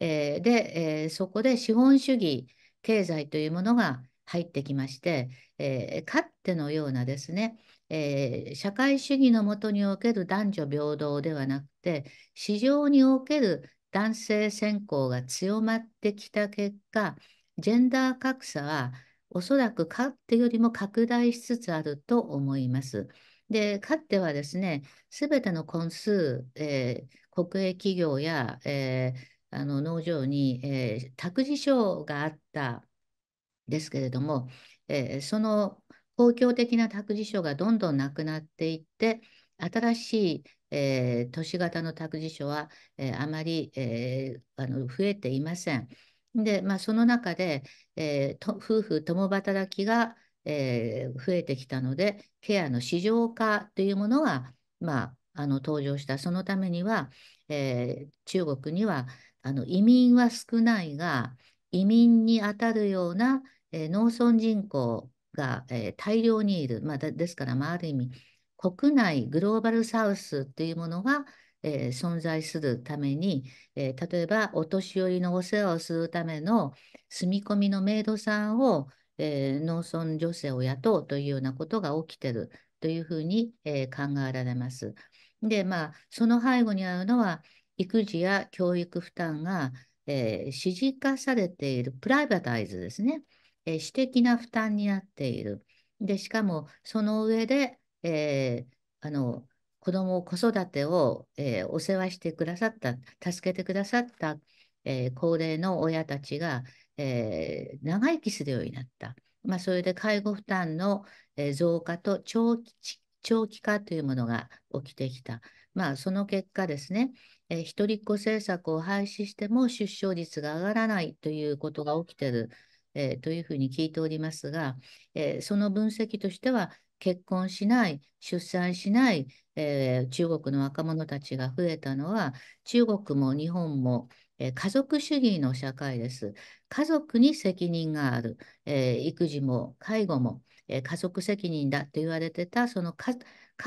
A: えー、で、えー、そこで資本主義経済というものが入ってきまして、えかってのようなですね、え社会主義のもとにおける男女平等ではなくて市場における男性選考が強まってきた結果ジェンダー格差はおそらくかってよりも拡大しつつあると思います。で、かつてはですね、すべての根数、えー、国営企業や、えー、あの農場に、えー、託児所があったですけれども、えその公共的な託児所がどんどんなくなっていって、新しい、え都市型の託児所は、えあまり、えあの増えていません。で、まあ、その中で、えー、夫婦共働きが、えー、増えてきたのでケアの市場化というものが、まあ、あの登場したそのためには、えー、中国にはあの移民は少ないが移民にあたるような、えー、農村人口が、えー、大量にいる、まあ、ですから、まあ、ある意味国内グローバルサウスというものが、えー、存在するために、えー、例えばお年寄りのお世話をするための住み込みのメイドさんをえー、農村女性を雇うというようなことが起きてるというふうに、えー、考えられます。で、まあ、その背後にあるのは、育児や教育負担が、えー、化されているプライバタイズですね、えー、私的な負担になっている。で、しかも、その上で、えー、あの、子子育てを、えー、お世話してくださった、助けてくださった、えー、高齢の親たちが、えー、長生きするようになった。まあ、それで介護負担の増加と長期長期化というものが起きてきた。まあ、その結果ですね、えー、一人っ子政策を廃止しても出生率が上がらないということが起きている、えー、というふうに聞いておりますが、えー、その分析としては、結婚しない、出産しない、えー、中国の若者たちが増えたのは、中国も日本も、え家族主義の社会です。家族に責任がある、え育児も介護も、え家族責任だと言われてたその過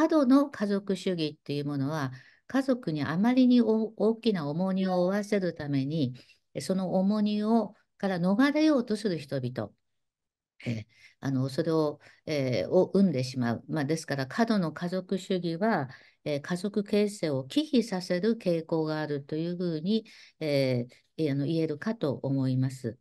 A: 度の家族主義っていうものは家族にあまりに大きな重荷を負わせるためにその重荷をから逃れようとする人々えあのそれを,、えー、を生んでしまう、まあ、ですから過度の家族主義は、えー、家族形成を忌避させる傾向があるというふうに、えー、あの言えるかと思います。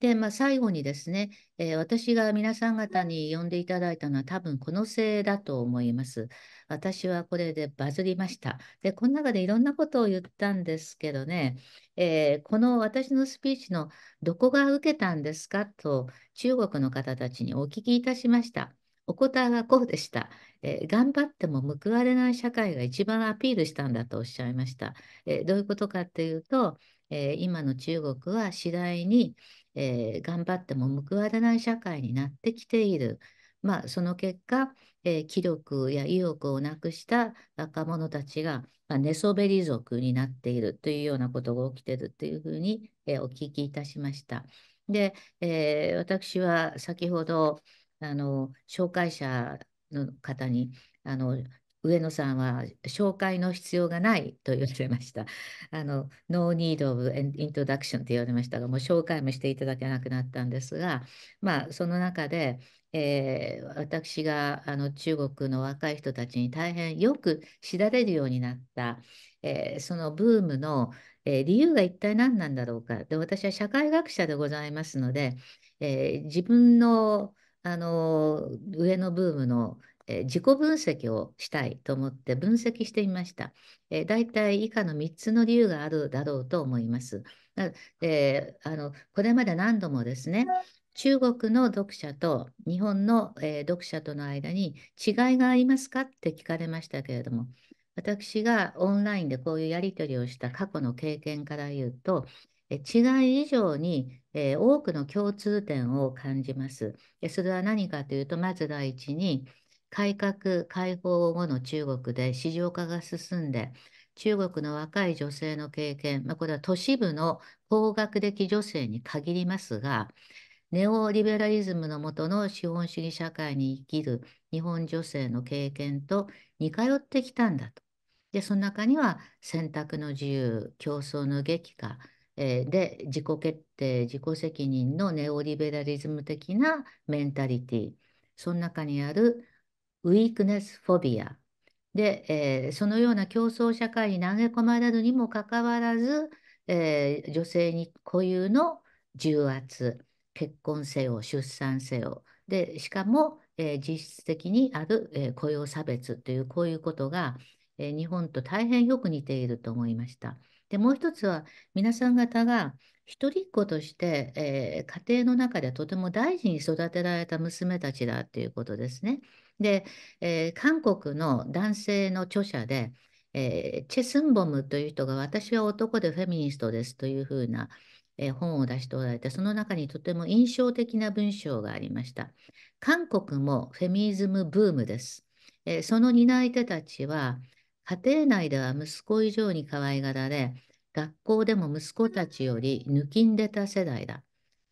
A: で、まあ、最後にですね、えー、私が皆さん方に呼んでいただいたのは多分このせいだと思います。私はこれでバズりました。で、この中でいろんなことを言ったんですけどね、えー、この私のスピーチのどこが受けたんですかと中国の方たちにお聞きいたしました。お答えはこうでした、えー、頑張っても報われない社会が一番アピールしたんだとおっしゃいました。えどういうことかっていうと、え今の中国は次第に、えー、頑張っても報われない社会になってきている。まあ、その結果、えー、気力や意欲をなくした若者たちが、まあ、寝そべり族になっているというようなことが起きているというふうに、えー、お聞きいたしました。で、えー、私は先ほどあの紹介者の方にあの上野さんは紹介の必要がないと言われました。あの、No need of introduction 言われましたが、もう紹介もしていただけなくなったんですが、まあ、その中で、えー、私があの中国の若い人たちに大変よく知られるようになった、えー、そのブームの、えー、理由が一体何なんだろうか。で、私は社会学者でございますので、え自分のあの上のブームのえ自己分析をしたいと思って分析してみました。えー、大体以下の3つの理由があるだろうと思います。えー、あのこれまで何度もですね、中国の読者と日本の、えー、読者との間に違いがありますかって聞かれましたけれども、私がオンラインでこういうやり取りをした過去の経験から言うと、え違い以上に、えー、多くの共通点を感じます。それは何かというと、まず第一に、改革開放後の中国で市場化が進んで、中国の若い女性の経験、まあ、これは都市部の高学歴女性に限りますが、ネオリベラリズムのもとの資本主義社会に生きる日本女性の経験と似通ってきたんだと。で、その中には選択の自由、競争の激化、えー、で、自己決定、自己責任のネオリベラリズム的なメンタリティ、その中にあるウィークネス・フォビアで、えー、そのような競争社会に投げ込まれるにもかかわらず、えー、女性に固有の重圧結婚せよ出産せよでしかも、えー、実質的にある、え雇用差別というこういうことが、え日本と大変よく似ていると思いました。でもう一つは皆さん方が一人っ子として、え家庭の中でとても大事に育てられた娘たちだっていうことですね。で、えー、韓国の男性の著者で、えー、チェ・スンボムという人が私は男でフェミニストですというふうな、えー、本を出しておられて、その中にとても印象的な文章がありました。韓国もフェミニズムブームです。えその担い手たちは、家庭内では息子以上に可愛がられ、学校でも息子たちより抜きんでた世代だ。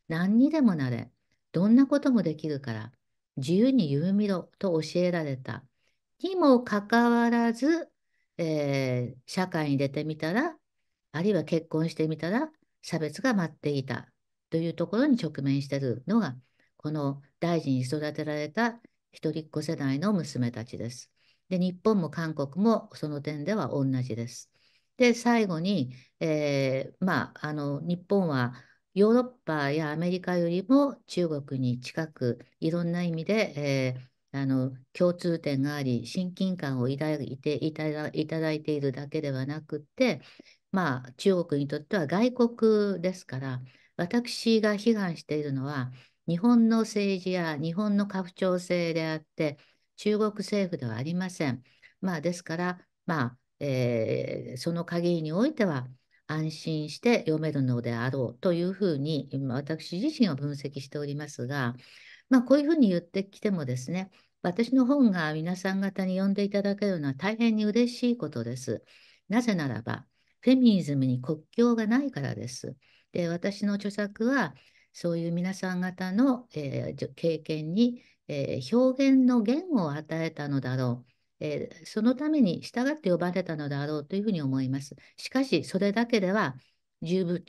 A: 何にでもなれ、どんなこともできるから、自由に緩みろと教えられた。にもかかわらず、えー、社会に出てみたら、あるいは結婚してみたら、差別が待っていたというところに直面しているのが、この大事に育てられた一人っ子世代の娘たちです。で、日本も韓国もその点では同じです。で、最後に、えー、まあ、あの、日本はヨーロッパやアメリカよりも中国に近く、いろんな意味で、えー、あの共通点があり、親近感を抱いていただいているだけではなくて、まあ、中国にとっては外国ですから、私が批判しているのは、日本の政治や日本の拡張性であって、中国政府ではありません。まあ、ですから、まあえー、その限りにおいては、安心して読めるのであろうというふうに私自身は分析しておりますが、まあ、こういうふうに言ってきてもですね私の本が皆さん方に読んでいただけるのは大変に嬉しいことです。なぜならばフェミニズムに国境がないからです。で私の著作はそういう皆さん方の、えー、経験に、えー、表現の言語を与えたのだろうえー、そのために従って呼ばれたのだろうというふうに思います。しかし、それだけでは十分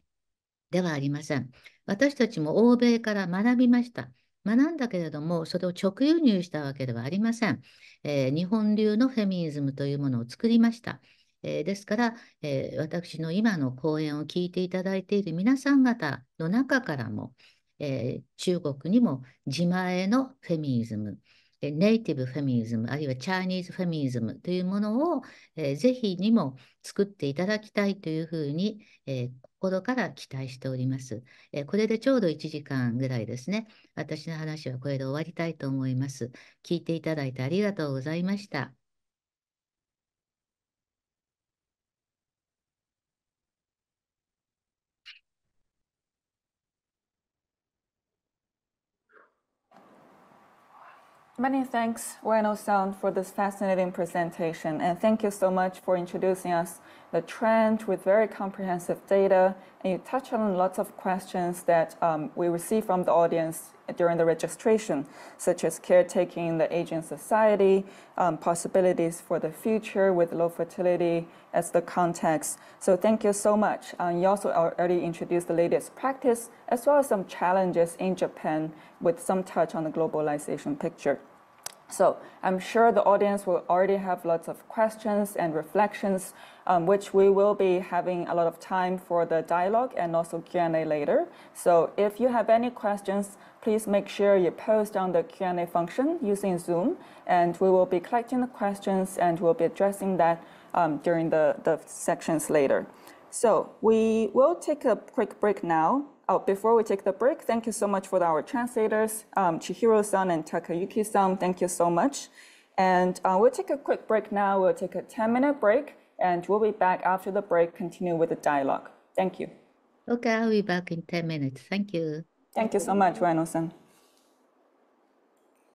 A: ではありません。私たちも欧米から学びました。学んだけれども、それを直輸入したわけではありません。えー、日本流のフェミニズムというものを作りました。えー、ですから、えー、私の今の講演を聞いていただいている皆さん方の中からも、え中国にも自前のフェミニズム、ネイティブフェミニズム、あるいはチャイニーズフェミニズムというものを、えー、ぜひにも作っていただきたいというふうに、えー、心から期待しております、えー。これでちょうど1時間ぐらいですね。私の話はこれで終わりたいと思います。聞いていただいてありがとうございました。
B: Many thanks, Wayno Sound, for this fascinating presentation, and thank you so much for introducing us the trend with very comprehensive data, and you touched on lots of questions that um, we receive from the audience during the registration, such as caretaking the aging society, um, possibilities for the future with low fertility as the context. So thank you so much. Um, you also already introduced the latest practice, as well as some challenges in Japan with some touch on the globalization picture. So I'm sure the audience will already have lots of questions and reflections, um, which we will be having a lot of time for the dialogue and also Q&A later. So if you have any questions, please make sure you post on the Q&A function using Zoom, and we will be collecting the questions and we'll be addressing that um, during the, the sections later. So we will take a quick break now Oh, before we take the break, thank you so much for our translators, um, Chihiro-san and Takayuki-san. Thank you so much. And uh, we'll take a quick break now. We'll take a 10-minute break, and we'll be back after the break, continue with the dialogue. Thank you.
A: Okay, I'll be back in 10 minutes. Thank you.
B: Thank you so much,
A: Ueno-san.